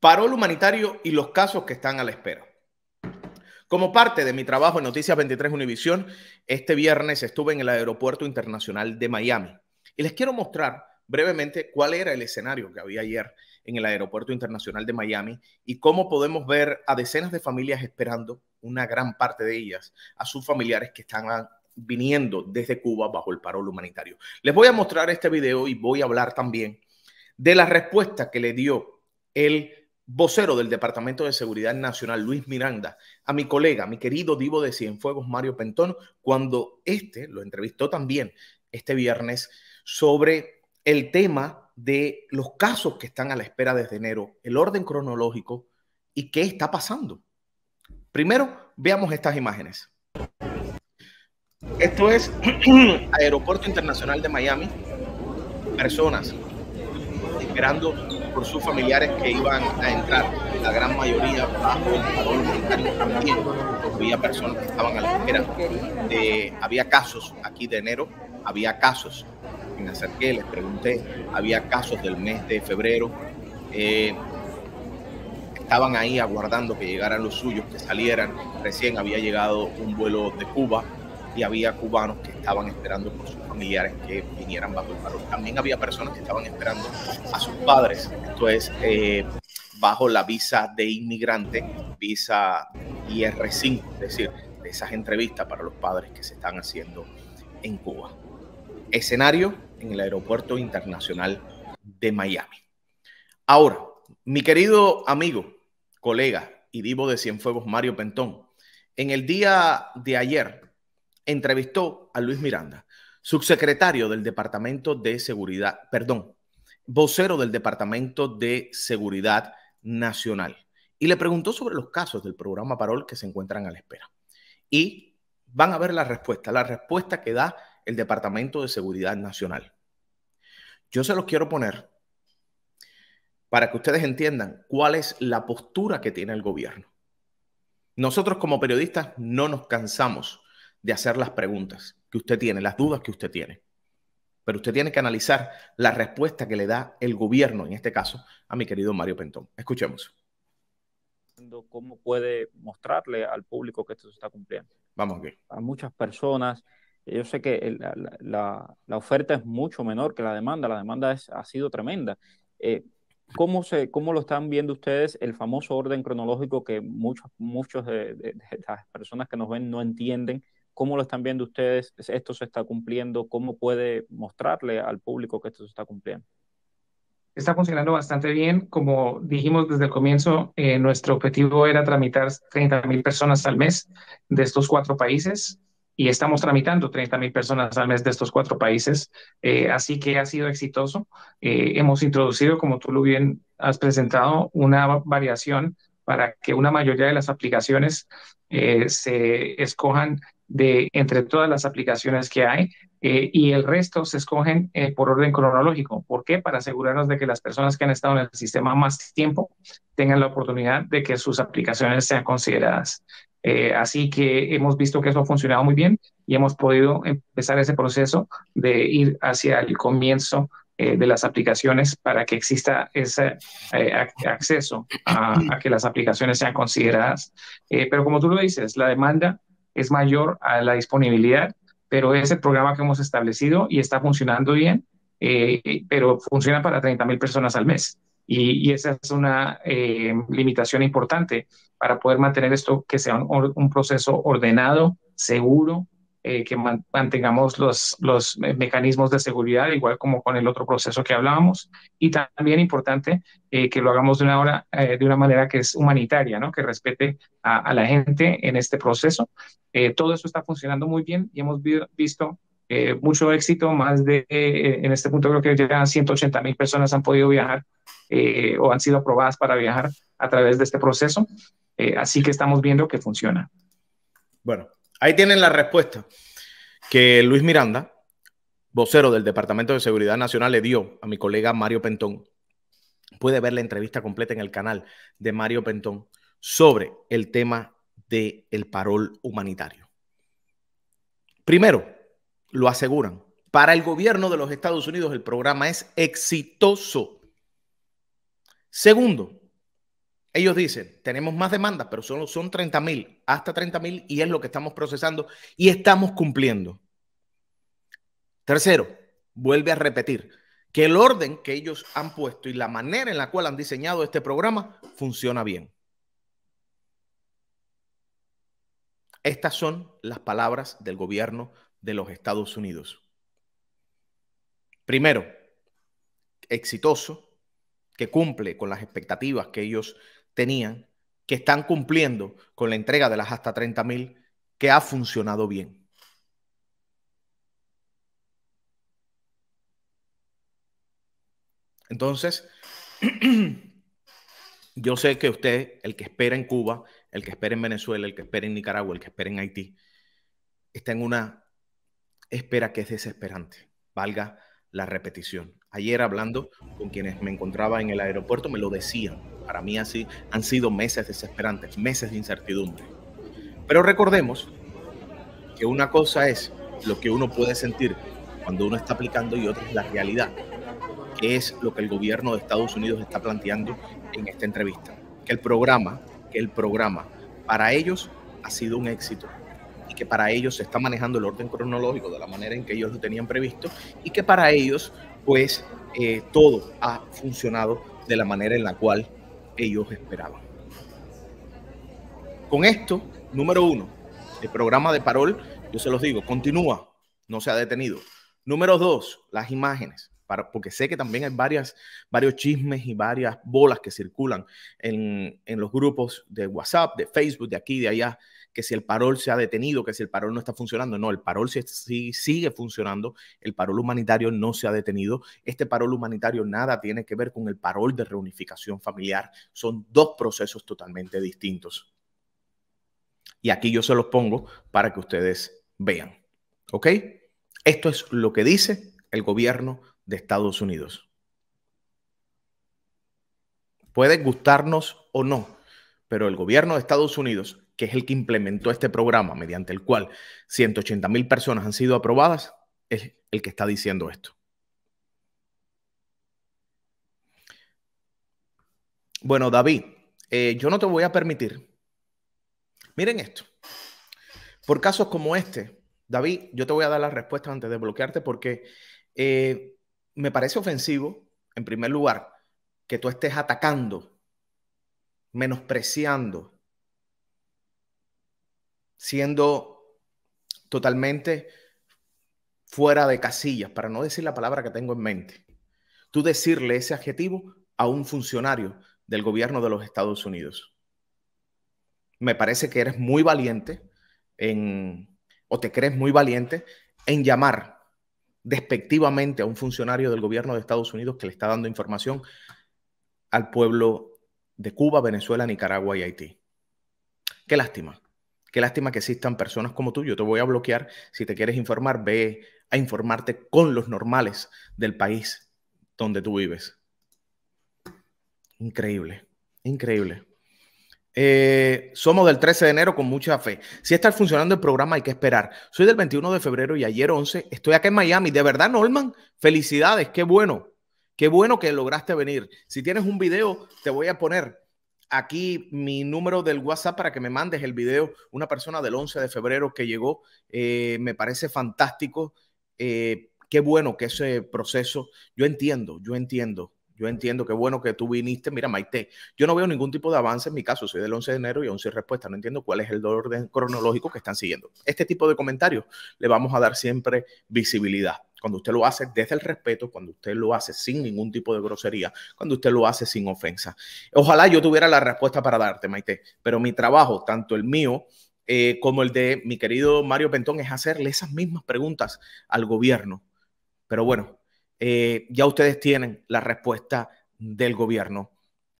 parol humanitario y los casos que están a la espera. Como parte de mi trabajo en Noticias 23 Univisión, este viernes estuve en el Aeropuerto Internacional de Miami y les quiero mostrar brevemente cuál era el escenario que había ayer en el Aeropuerto Internacional de Miami y cómo podemos ver a decenas de familias esperando, una gran parte de ellas, a sus familiares que están viniendo desde Cuba bajo el parol humanitario. Les voy a mostrar este video y voy a hablar también de la respuesta que le dio el vocero del Departamento de Seguridad Nacional, Luis Miranda, a mi colega, mi querido divo de Cienfuegos, Mario Pentón, cuando este lo entrevistó también este viernes sobre el tema de los casos que están a la espera desde enero, el orden cronológico y qué está pasando. Primero, veamos estas imágenes. Esto es Aeropuerto Internacional de Miami. Personas esperando por sus familiares que iban a entrar, la gran mayoría bajo el había personas que estaban a la espera. Eh, había casos aquí de enero, había casos, me acerqué, les pregunté, había casos del mes de febrero, eh, estaban ahí aguardando que llegaran los suyos, que salieran, recién había llegado un vuelo de Cuba y había cubanos que estaban esperando por sus familiares que vinieran bajo el paro. También había personas que estaban esperando a sus padres esto es eh, bajo la visa de inmigrante, visa IR5, es decir, esas entrevistas para los padres que se están haciendo en Cuba. Escenario en el Aeropuerto Internacional de Miami. Ahora, mi querido amigo, colega y vivo de Cienfuegos, Mario Pentón, en el día de ayer entrevistó a Luis Miranda, subsecretario del Departamento de Seguridad, perdón, vocero del Departamento de Seguridad Nacional y le preguntó sobre los casos del programa Parol que se encuentran a la espera. Y van a ver la respuesta, la respuesta que da el Departamento de Seguridad Nacional. Yo se los quiero poner para que ustedes entiendan cuál es la postura que tiene el gobierno. Nosotros como periodistas no nos cansamos de hacer las preguntas que usted tiene, las dudas que usted tiene pero usted tiene que analizar la respuesta que le da el gobierno, en este caso, a mi querido Mario Pentón. Escuchemos. ¿Cómo puede mostrarle al público que esto se está cumpliendo? Vamos bien. A muchas personas, yo sé que la, oferta es mucho menor que la demanda, la demanda ha sido tremenda. Eh, ¿Cómo, lo están viendo ustedes el famoso orden cronológico que muchas muchos de las personas que nos ven no entienden? ¿Cómo lo están viendo ustedes? ¿Esto se está cumpliendo? ¿Cómo puede mostrarle al público que esto se está cumpliendo? Está funcionando bastante bien. Como dijimos desde el comienzo, eh, nuestro objetivo era tramitar 30.000 personas al mes de estos cuatro países y estamos tramitando 30.000 personas al mes de estos cuatro países. Eh, así que ha sido exitoso. Eh, hemos introducido, como tú lo bien has presentado, una variación para que una mayoría de las aplicaciones se escojan de entre todas las aplicaciones que hay eh, y el resto se escogen eh, por orden cronológico. ¿Por qué? Para asegurarnos de que las personas que han estado en el sistema más tiempo tengan la oportunidad de que sus aplicaciones sean consideradas. Eh, así que hemos visto que eso ha funcionado muy bien y hemos podido empezar ese proceso de ir hacia el comienzo de las aplicaciones para que exista ese acceso a, que las aplicaciones sean consideradas. pero como tú lo dices, la demanda es mayor a la disponibilidad, pero es el programa que hemos establecido y está funcionando bien, eh, eh, pero funciona para 30.000 personas al mes. Y, esa es una eh, limitación importante para poder mantener esto que sea un proceso ordenado, seguro eh, que mantengamos los, los eh, mecanismos de seguridad, igual como con el otro proceso que hablábamos, y también importante eh, que lo hagamos de una, hora, de una manera que es humanitaria, ¿no? que respete a, la gente en este proceso. todo eso está funcionando muy bien y hemos visto mucho éxito, más de, en este punto creo que ya 180 mil personas han podido viajar o han sido aprobadas para viajar a través de este proceso, así que estamos viendo que funciona. Bueno, Ahí tienen la respuesta que Luis Miranda, vocero del Departamento de Seguridad Nacional, le dio a mi colega Mario Pentón. Puede ver la entrevista completa en el canal de Mario Pentón sobre el tema del parol humanitario. Primero, lo aseguran. Para el gobierno de los Estados Unidos el programa es exitoso. Segundo, ellos dicen, tenemos más demandas, pero solo son 30.000 hasta 30.000 mil, y es lo que estamos procesando y estamos cumpliendo. Tercero, vuelve a repetir que el orden que ellos han puesto y la manera en la cual han diseñado este programa funciona bien. Estas son las palabras del gobierno de los Estados Unidos. Primero, exitoso, que cumple con las expectativas que ellos tenían que están cumpliendo con la entrega de las hasta mil que ha funcionado bien. Entonces, yo sé que usted, el que espera en Cuba, el que espera en Venezuela, el que espera en Nicaragua, el que espera en Haití, está en una espera que es desesperante, valga la repetición. Ayer hablando con quienes me encontraba en el aeropuerto, me lo decían para mí así han sido meses desesperantes, meses de incertidumbre. Pero recordemos que una cosa es lo que uno puede sentir cuando uno está aplicando y otra es la realidad, que es lo que el gobierno de Estados Unidos está planteando en esta entrevista. Que el programa, que el programa para ellos ha sido un éxito y que para ellos se está manejando el orden cronológico de la manera en que ellos lo tenían previsto y que para ellos pues eh, todo ha funcionado de la manera en la cual ellos esperaban. Con esto, número uno, el programa de Parol, yo se los digo, continúa, no se ha detenido. Número dos, las imágenes, porque sé que también hay varias, varios chismes y varias bolas que circulan en, en los grupos de WhatsApp, de Facebook, de aquí, de allá, que si el parol se ha detenido, que si el parol no está funcionando. No, el parol sigue funcionando, el parol humanitario no se ha detenido. Este parol humanitario nada tiene que ver con el parol de reunificación familiar. Son dos procesos totalmente distintos. Y aquí yo se los pongo para que ustedes vean. ¿Ok? Esto es lo que dice el gobierno de Estados Unidos. Puede gustarnos o no, pero el gobierno de Estados Unidos que es el que implementó este programa mediante el cual 180.000 mil personas han sido aprobadas, es el que está diciendo esto. Bueno, David, eh, yo no te voy a permitir. Miren esto. Por casos como este, David, yo te voy a dar la respuesta antes de bloquearte porque eh, me parece ofensivo, en primer lugar, que tú estés atacando, menospreciando siendo totalmente fuera de casillas, para no decir la palabra que tengo en mente. Tú decirle ese adjetivo a un funcionario del gobierno de los Estados Unidos. Me parece que eres muy valiente en, o te crees muy valiente en llamar despectivamente a un funcionario del gobierno de Estados Unidos que le está dando información al pueblo de Cuba, Venezuela, Nicaragua y Haití. Qué lástima. Qué lástima que existan personas como tú. Yo te voy a bloquear. Si te quieres informar, ve a informarte con los normales del país donde tú vives. Increíble, increíble. Eh, somos del 13 de enero con mucha fe. Si está funcionando el programa, hay que esperar. Soy del 21 de febrero y ayer 11 estoy acá en Miami. De verdad, Norman, felicidades, qué bueno. Qué bueno que lograste venir. Si tienes un video, te voy a poner aquí mi número del WhatsApp para que me mandes el video. Una persona del 11 de febrero que llegó, eh, me parece fantástico. Eh, qué bueno que ese proceso, yo entiendo, yo entiendo yo entiendo que bueno que tú viniste. Mira, Maite, yo no veo ningún tipo de avance en mi caso. Soy del 11 de enero y aún sin respuesta. No entiendo cuál es el orden cronológico que están siguiendo. Este tipo de comentarios le vamos a dar siempre visibilidad. Cuando usted lo hace desde el respeto, cuando usted lo hace sin ningún tipo de grosería, cuando usted lo hace sin ofensa. Ojalá yo tuviera la respuesta para darte, Maite, pero mi trabajo, tanto el mío eh, como el de mi querido Mario Pentón, es hacerle esas mismas preguntas al gobierno. Pero bueno, eh, ya ustedes tienen la respuesta del gobierno.